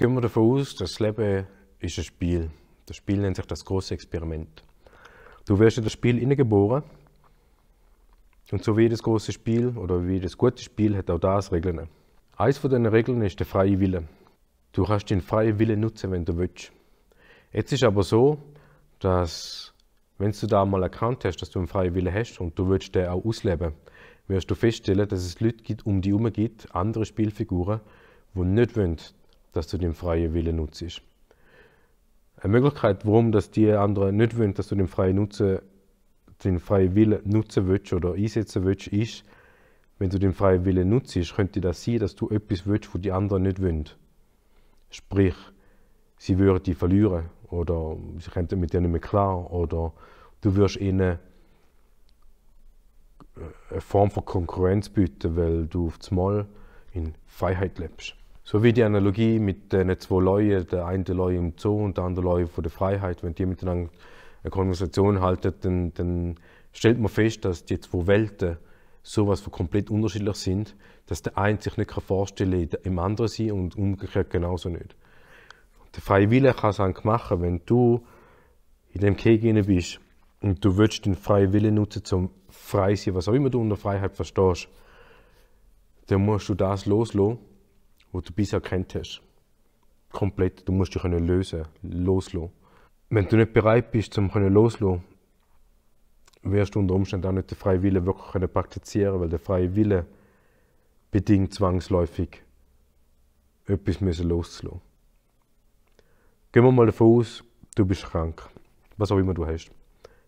Gehen wir davon aus, das Leben ist ein Spiel. Das Spiel nennt sich das große Experiment. Du wirst in das Spiel hineingeboren. Und so wie jedes große Spiel oder wie jedes gute Spiel hat auch das Regeln. Eines dieser Regeln ist der freie Wille. Du kannst den freien Wille nutzen, wenn du willst. Jetzt ist aber so, dass wenn du da mal erkannt hast, dass du einen freien Wille hast und du willst den auch ausleben, wirst du feststellen, dass es Leute gibt, um die herum gibt, andere Spielfiguren, die nicht wollen, dass du den freien Willen nutzt. Eine Möglichkeit, warum dass die anderen nicht wollen, dass du den freien, Nutzen, den freien Willen nutzen willst oder einsetzen willst, ist, wenn du den freien Willen nutzt, könnte das sein, dass du etwas willst, was die anderen nicht wollen. Sprich, sie würden dich verlieren oder sie könnten mit dir nicht mehr klar oder du wirst ihnen äh, eine Form von Konkurrenz bieten, weil du auf einmal in Freiheit lebst. So wie die Analogie mit den zwei Leuten, der eine Leute im Zoo und der andere Leute von der Freiheit, wenn die miteinander eine Konversation halten, dann, dann stellt man fest, dass die zwei Welten so etwas komplett unterschiedlich sind, dass der eine sich nicht vorstellen kann, im anderen sein und umgekehrt genauso nicht. Der freie Wille kann es auch machen, wenn du in dem Krieg hinein bist und du willst den freien Wille nutzen, um frei zu sein, was auch immer du unter Freiheit verstehst, dann musst du das loslassen wo du bisher kennt hast. Komplett, du musst dich können lösen, loslassen. Wenn du nicht bereit bist, zum können loslassen, wirst du unter Umständen auch nicht den freien Willen wirklich können praktizieren, weil der freie Wille bedingt zwangsläufig etwas müssen loszulassen. Gehen wir mal davon aus, du bist krank, was auch immer du hast.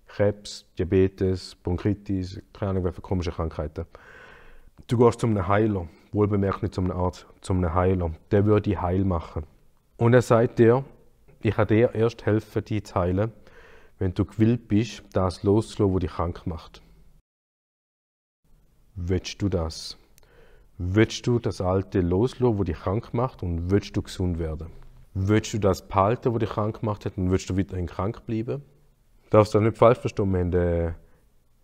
Krebs, Diabetes, Bronchitis, keine Ahnung, welche komischen Krankheiten. Du gehst zu einem Heiler, wohlbemerkt nicht zu einem Arzt, zu einem Heiler. Der würde die heil machen. Und er sagt dir, ich kann dir erst helfen, die zu heilen, wenn du gewillt bist, das loszulassen, was dich krank macht. Willst du das? Willst du das Alte loslassen, wo dich krank macht und willst du gesund werden? Willst du das behalten, wo dich krank gemacht hat und willst du weiterhin krank bleiben? Darfst du nicht falsch verstehen, wir haben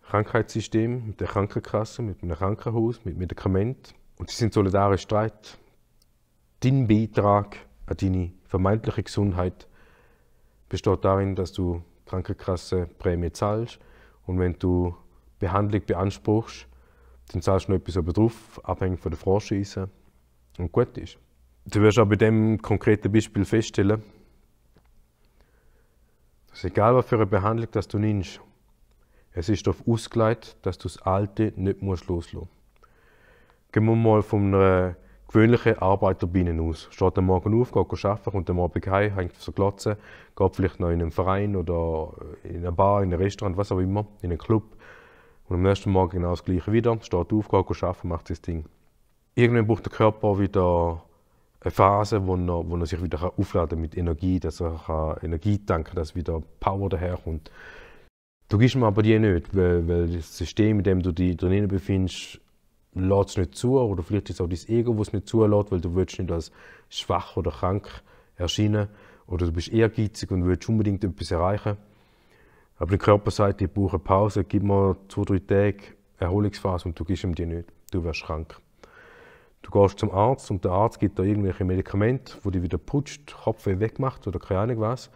Krankheitssystem mit der Krankenkasse, mit dem Krankenhaus, mit Medikamenten. Und sie sind solidarisch streit. dein Beitrag an deine vermeintliche Gesundheit besteht darin, dass du Krankenkassenprämie zahlst und wenn du Behandlung beanspruchst, dann zahlst du noch etwas oben drauf, abhängig von der Franchise und gut ist. Du wirst auch bei dem konkreten Beispiel feststellen, dass egal was für eine Behandlung dass du nimmst, es ist darauf ausgelegt, dass du das Alte nicht loslassen musst. Gehen wir mal von einer gewöhnlichen Arbeiterbienen aus. Steht am Morgen auf, geht arbeiten, kommt am Abend heim, hängt auf der Glotze, geht vielleicht noch in einen Verein oder in eine Bar, in ein Restaurant, was auch immer, in einen Club. Und am nächsten Morgen genau das Gleiche wieder. Steht auf, geht arbeiten, macht sein Ding. Irgendwann braucht der Körper wieder eine Phase, wo er, wo er sich wieder aufladen kann mit Energie, dass er kann Energie tanken kann, dass wieder Power daherkommt. Du gibst mir aber die nicht, weil, weil das System, in dem du dich drinnen befindest, lässt es nicht zu oder vielleicht ist es auch dein Ego, das es nicht zulässt, weil du willst nicht als schwach oder krank erscheinen oder du bist ehrgeizig und willst unbedingt etwas erreichen. Aber der Körper sagt, ich brauche Pause, gib mir zwei, drei Tage Erholungsphase und du gibst ihm die nicht. Du wirst krank. Du gehst zum Arzt und der Arzt gibt dir irgendwelche Medikamente, die dich wieder putzt, Kopfweh wegmacht oder keine Ahnung was.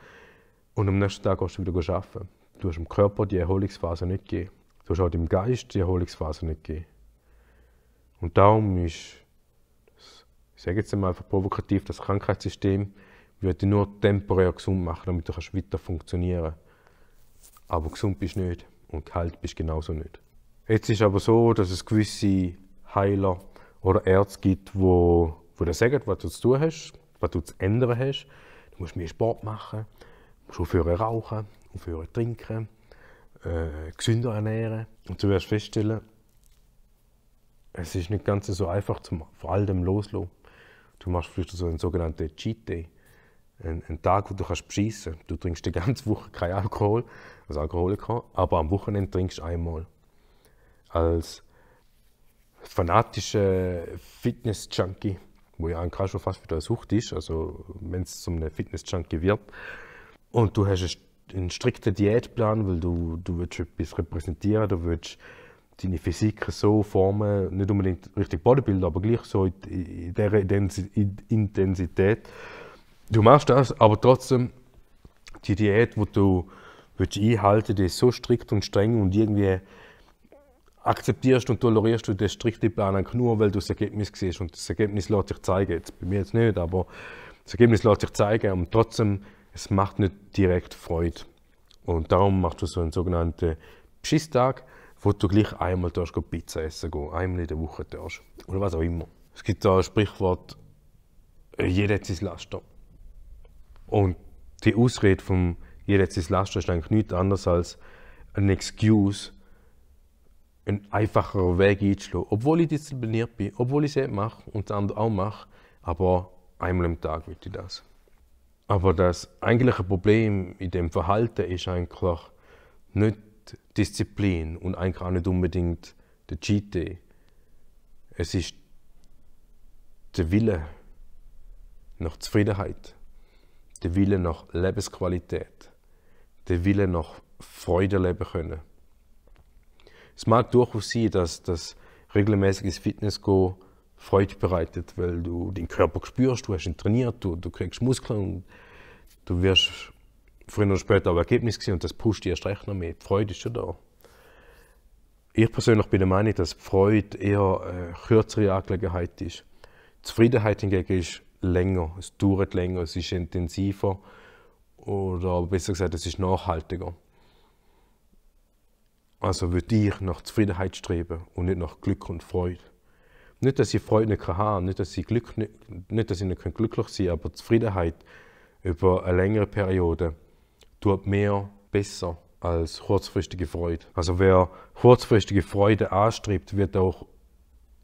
Und am nächsten Tag gehst du wieder arbeiten. Du hast dem Körper die Erholungsphase nicht gegeben. Du hast auch dem Geist die Erholungsphase nicht gegeben. Und darum ist, ich sage jetzt einmal provokativ, das Krankheitssystem würde nur temporär gesund machen, damit du kannst weiter funktionieren Aber gesund bist du nicht und kalt bist du genauso nicht. Jetzt ist aber so, dass es gewisse Heiler oder Ärzte gibt, wo, wo dir sagen, was du zu tun hast, was du zu ändern hast. Du musst mehr Sport machen, musst aufhören rauchen, aufhören trinken, äh, gesünder ernähren. Und du wirst feststellen, es ist nicht ganz so einfach, zum, vor allem loszulassen. Du machst vielleicht so einen sogenannten Cheat Day. Einen, ein Tag, wo du kannst beschissen. Du trinkst die ganze Woche keinen Alkohol, also Alkoholiker, aber am Wochenende trinkst du einmal. Als fanatischer Fitness-Junkie, wo ja eigentlich schon fast wieder eine Sucht ist, also wenn es zum Fitness-Junkie wird. Und du hast einen strikten Diätplan, weil du, du willst etwas repräsentieren, du willst deine Physik so formen, nicht unbedingt richtig Bodybuilder, aber gleich so in, in dieser Intensität. Du machst das, aber trotzdem, die Diät, die du willst einhalten willst, ist so strikt und streng und irgendwie akzeptierst und tolerierst du den strikten Plan nur, weil du das Ergebnis siehst. Und das Ergebnis lässt sich zeigen. Jetzt, bei mir jetzt nicht, aber das Ergebnis lässt sich zeigen und trotzdem, es macht nicht direkt Freude. Und darum machst du so einen sogenannten tag wo du gleich einmal darfst, Pizza essen gehen, einmal in der Woche darfst. Oder was auch immer. Es gibt da ein Sprichwort, jeder hat sein Laster. Und die Ausrede vom jeder hat sein Laster ist eigentlich nichts anderes als eine Excuse, einen einfacheren Weg einzuschlagen. Obwohl ich diszipliniert bin, obwohl ich es mache und das andere auch mache, aber einmal am Tag will ich das. Aber das eigentliche Problem in dem Verhalten ist eigentlich nicht Disziplin und eigentlich auch nicht unbedingt der GT. Es ist der Wille nach Zufriedenheit, der Wille nach Lebensqualität, der Wille nach Freude leben können. Es mag durchaus sein, dass das regelmäßiges Fitness go Freude bereitet, weil du den Körper spürst, du hast ihn trainiert, du, du kriegst Muskeln und du wirst früher oder später auch Ergebnis gewesen und das pusht erst recht noch mehr. Die Freude ist schon da. Ich persönlich bin der Meinung, dass Freude eher eine kürzere Angelegenheit ist. Zufriedenheit hingegen ist länger, es dauert länger, es ist intensiver oder besser gesagt, es ist nachhaltiger. Also würde ich nach Zufriedenheit streben und nicht nach Glück und Freude. Nicht, dass ich Freude nicht haben kann, nicht, dass ich, Glück nicht, nicht, dass ich nicht glücklich sein kann, aber Zufriedenheit über eine längere Periode tut mehr besser als kurzfristige Freude. Also wer kurzfristige Freude anstrebt, wird auch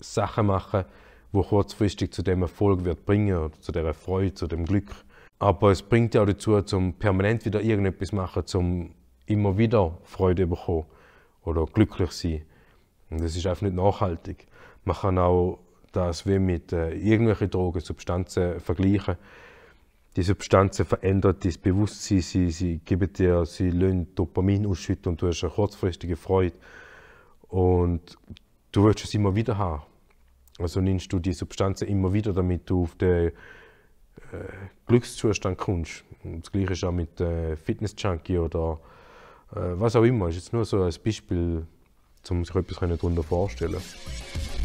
Sachen machen, wo kurzfristig zu dem Erfolg wird bringen oder zu der Freude, zu dem Glück. Aber es bringt ja auch dazu, zum permanent wieder irgendetwas machen, zum immer wieder Freude bekommen oder glücklich sein. Und das ist einfach nicht nachhaltig. Man kann auch das wie mit äh, irgendwelchen Drogen, Substanzen vergleichen die Substanzen verändern das Bewusstsein, sie, sie geben dir, sie lassen Dopamin ausschütten und du hast eine kurzfristige Freude. Und du willst es immer wieder haben. Also nimmst du die Substanzen immer wieder, damit du auf den äh, Glückszustand kommst. Und das gleiche ist auch mit äh, Fitness-Junkie oder äh, was auch immer. Das ist jetzt nur so als Beispiel, um sich etwas darunter vorstellen können.